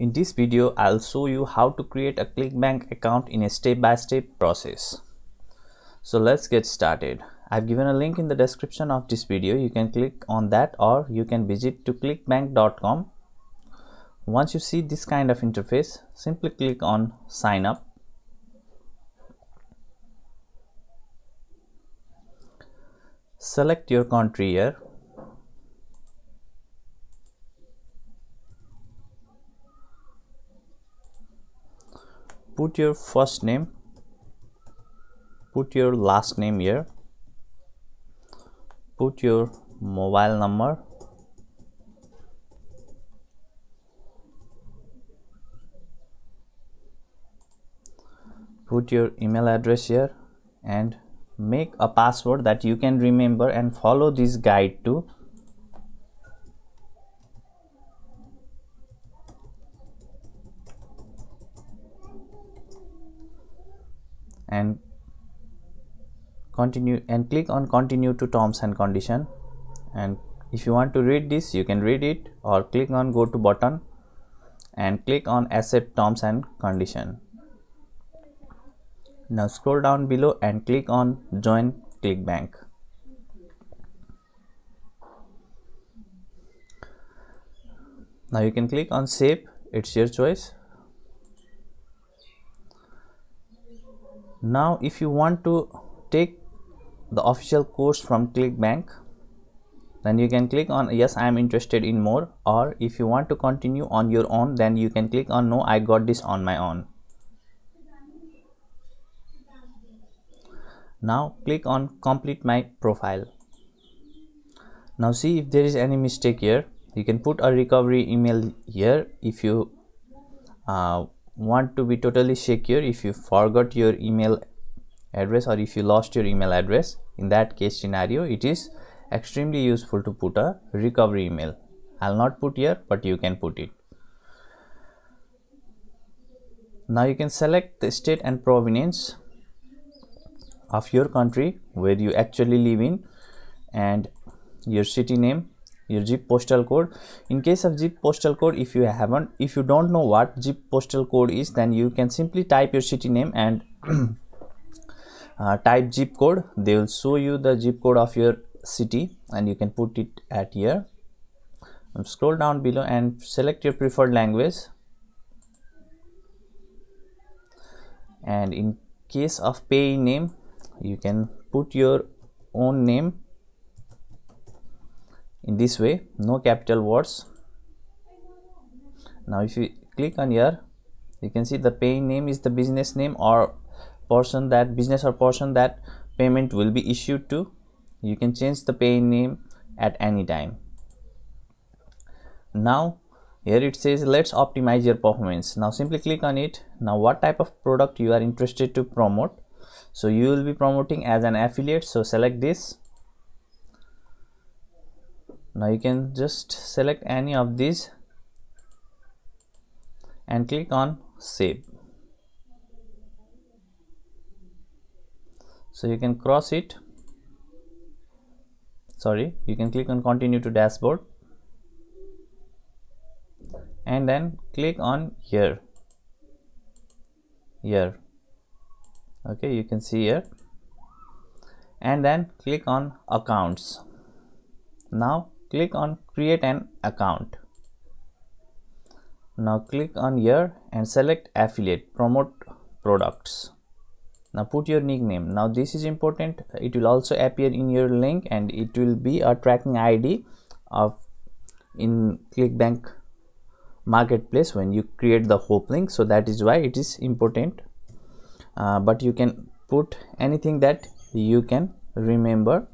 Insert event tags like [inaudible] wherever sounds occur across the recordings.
In this video, I'll show you how to create a ClickBank account in a step-by-step -step process. So let's get started. I've given a link in the description of this video. You can click on that or you can visit to clickbank.com. Once you see this kind of interface, simply click on sign up. Select your country here put your first name put your last name here put your mobile number put your email address here and make a password that you can remember and follow this guide to and continue and click on continue to terms and condition and if you want to read this you can read it or click on go to button and click on accept terms and condition now scroll down below and click on join clickbank now you can click on save it's your choice now if you want to take the official course from clickbank then you can click on yes i am interested in more or if you want to continue on your own then you can click on no i got this on my own now click on complete my profile now see if there is any mistake here you can put a recovery email here if you uh, want to be totally secure if you forgot your email address or if you lost your email address in that case scenario it is extremely useful to put a recovery email i'll not put here but you can put it now you can select the state and provenance of your country where you actually live in and your city name your zip postal code in case of zip postal code if you haven't if you don't know what zip postal code is then you can simply type your city name and [clears throat] uh, type zip code they will show you the zip code of your city and you can put it at here scroll down below and select your preferred language and in case of pay name you can put your own name in this way no capital words now if you click on here you can see the paying name is the business name or person that business or person that payment will be issued to you can change the paying name at any time now here it says let's optimize your performance now simply click on it now what type of product you are interested to promote so you will be promoting as an affiliate so select this now you can just select any of these and click on save so you can cross it sorry you can click on continue to dashboard and then click on here here okay you can see here and then click on accounts now click on create an account now click on here and select affiliate promote products now put your nickname now this is important it will also appear in your link and it will be a tracking id of in clickbank marketplace when you create the whole link so that is why it is important uh, but you can put anything that you can remember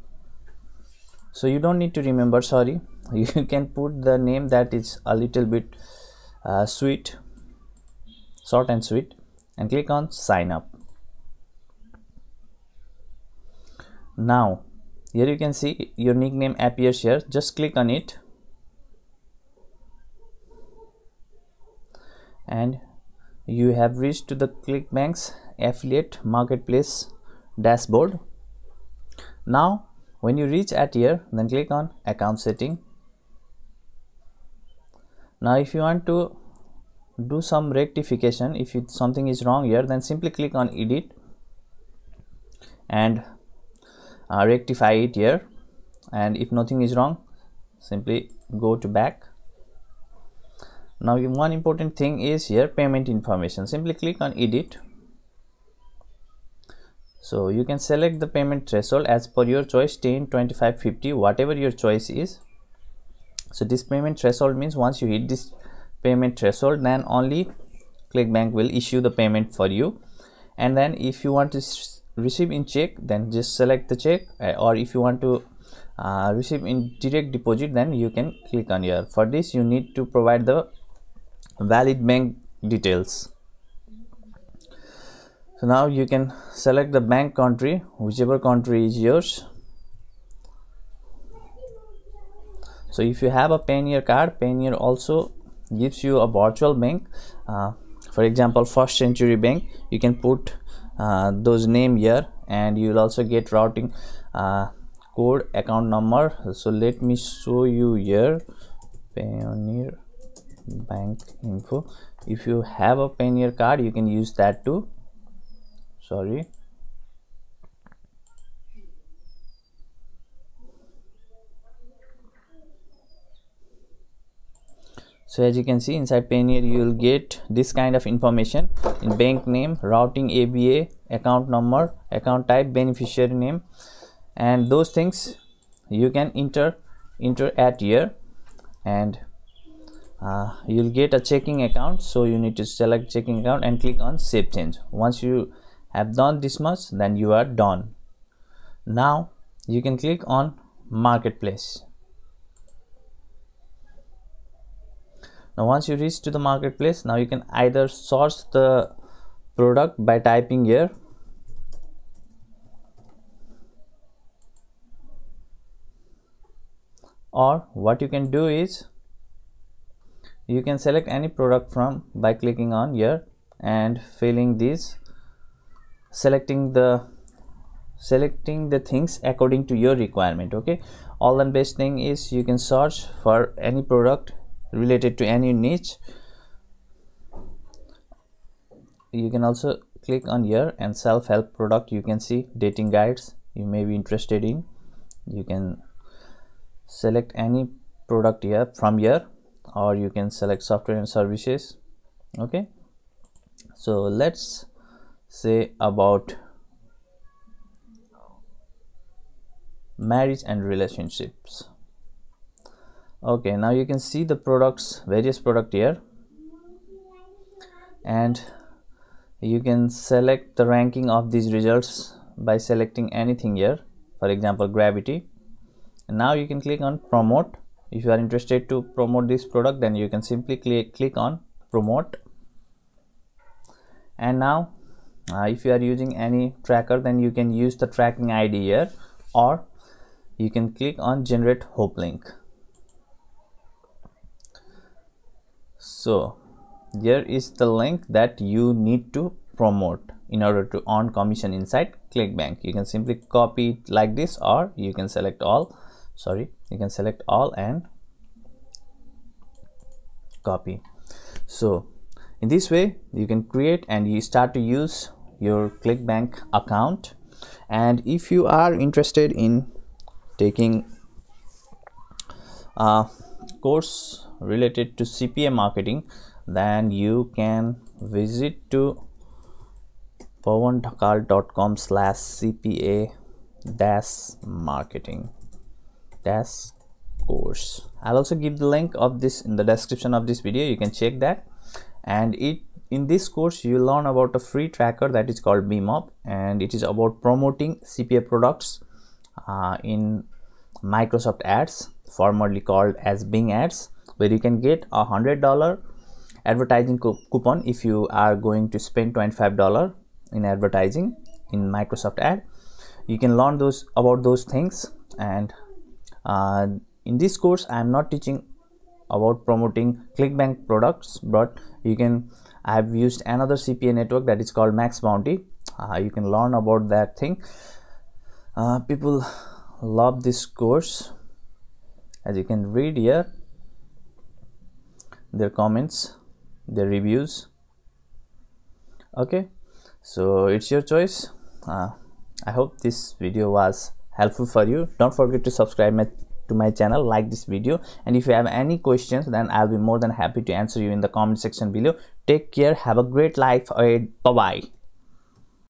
so you don't need to remember sorry [laughs] you can put the name that is a little bit uh, sweet short and sweet and click on sign up now here you can see your nickname appears here just click on it and you have reached to the clickbank's affiliate marketplace dashboard now when you reach at here, then click on account setting. Now if you want to do some rectification, if it, something is wrong here, then simply click on edit and uh, rectify it here. And if nothing is wrong, simply go to back. Now one important thing is here payment information. Simply click on edit so you can select the payment threshold as per your choice 10 25 50 whatever your choice is so this payment threshold means once you hit this payment threshold then only clickbank will issue the payment for you and then if you want to receive in check then just select the check uh, or if you want to uh, receive in direct deposit then you can click on here for this you need to provide the valid bank details so now you can select the bank country whichever country is yours so if you have a Payoneer card Payoneer also gives you a virtual bank uh, for example first century bank you can put uh, those name here and you'll also get routing uh, code account number so let me show you here Pioneer bank info if you have a Pioneer card you can use that too sorry so as you can see inside Payoneer you will get this kind of information in bank name routing ABA account number account type beneficiary name and those things you can enter enter at here and uh, you'll get a checking account so you need to select checking account and click on save change once you have done this much then you are done now you can click on marketplace now once you reach to the marketplace now you can either source the product by typing here or what you can do is you can select any product from by clicking on here and filling these selecting the selecting the things according to your requirement okay all and best thing is you can search for any product related to any niche you can also click on here and self-help product you can see dating guides you may be interested in you can select any product here from here or you can select software and services okay so let's say about marriage and relationships okay now you can see the products various product here and you can select the ranking of these results by selecting anything here for example gravity and now you can click on promote if you are interested to promote this product then you can simply click click on promote and now uh, if you are using any tracker then you can use the tracking id here or you can click on generate hope link so here is the link that you need to promote in order to earn commission inside clickbank you can simply copy it like this or you can select all sorry you can select all and copy so in this way you can create and you start to use your clickbank account and if you are interested in taking a uh, course related to cpa marketing then you can visit to pawandhakal.com slash cpa dash marketing dash course i'll also give the link of this in the description of this video you can check that and it in this course you will learn about a free tracker that is called BeamUp, and it is about promoting CPA products uh, in Microsoft Ads formerly called as Bing Ads where you can get a hundred dollar advertising coupon if you are going to spend 25 dollar in advertising in Microsoft ad you can learn those about those things and uh, in this course I am not teaching about promoting clickbank products but you can I have used another CPA network that is called Max Bounty. Uh, you can learn about that thing. Uh, people love this course as you can read here their comments their reviews okay so it's your choice uh, i hope this video was helpful for you don't forget to subscribe my, to my channel like this video and if you have any questions then i'll be more than happy to answer you in the comment section below Take care. Have a great life Bye bye.